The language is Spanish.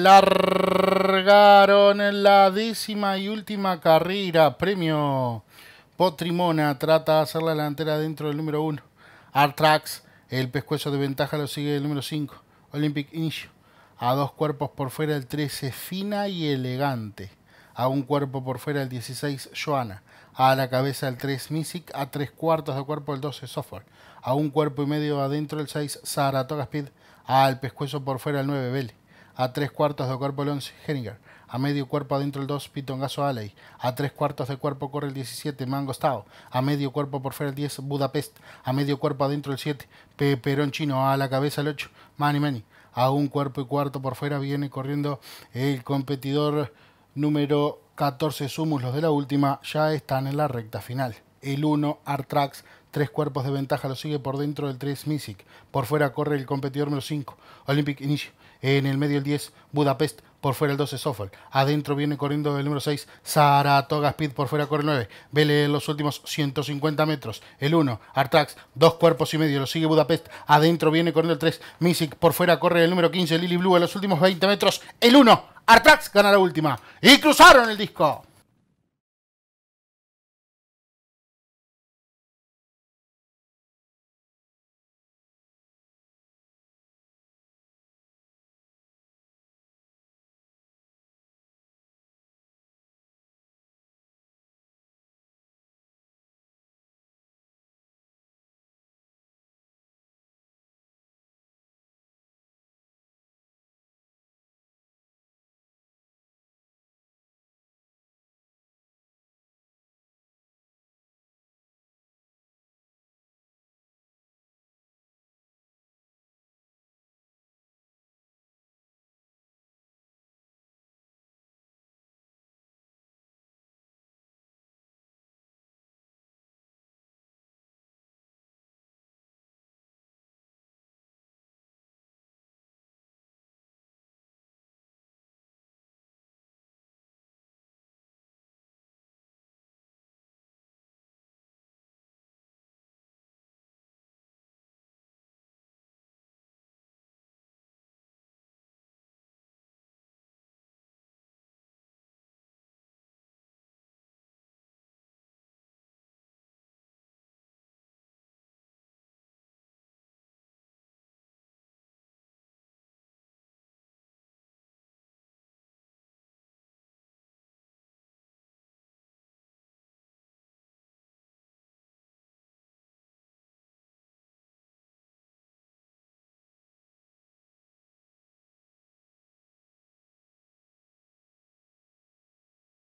largaron en la décima y última carrera. Premio Potrimona trata de hacer la delantera dentro del número 1. Artrax, el pescuezo de ventaja lo sigue el número 5. Olympic Inch, a dos cuerpos por fuera el 13, fina y elegante. A un cuerpo por fuera el 16, Joana. A la cabeza el 3, Misic. A tres cuartos de cuerpo el 12, Software. A un cuerpo y medio adentro el 6, Saratoga Speed al pescuezo por fuera el 9 Vélez, a tres cuartos de cuerpo el 11 Henninger, a medio cuerpo adentro el 2 Pitongaso Alley, a tres cuartos de cuerpo corre el 17 Mangostao, a medio cuerpo por fuera el 10 Budapest, a medio cuerpo adentro el 7 Peperón Chino, a la cabeza el 8 Mani Mani, a un cuerpo y cuarto por fuera viene corriendo el competidor número 14 Sumus, los de la última ya están en la recta final el 1 Artrax tres cuerpos de ventaja lo sigue por dentro del 3 Misic, por fuera corre el competidor número 5, Olympic Inicio, en el medio el 10 Budapest, por fuera el 12 Sofol, adentro viene corriendo el número 6 Saratoga Speed, por fuera corre el 9, Vele los últimos 150 metros, el 1 Artrax, dos cuerpos y medio, lo sigue Budapest, adentro viene corriendo el 3 Misic, por fuera corre el número 15 Lily Blue, En los últimos 20 metros, el 1 Artrax gana la última y cruzaron el disco.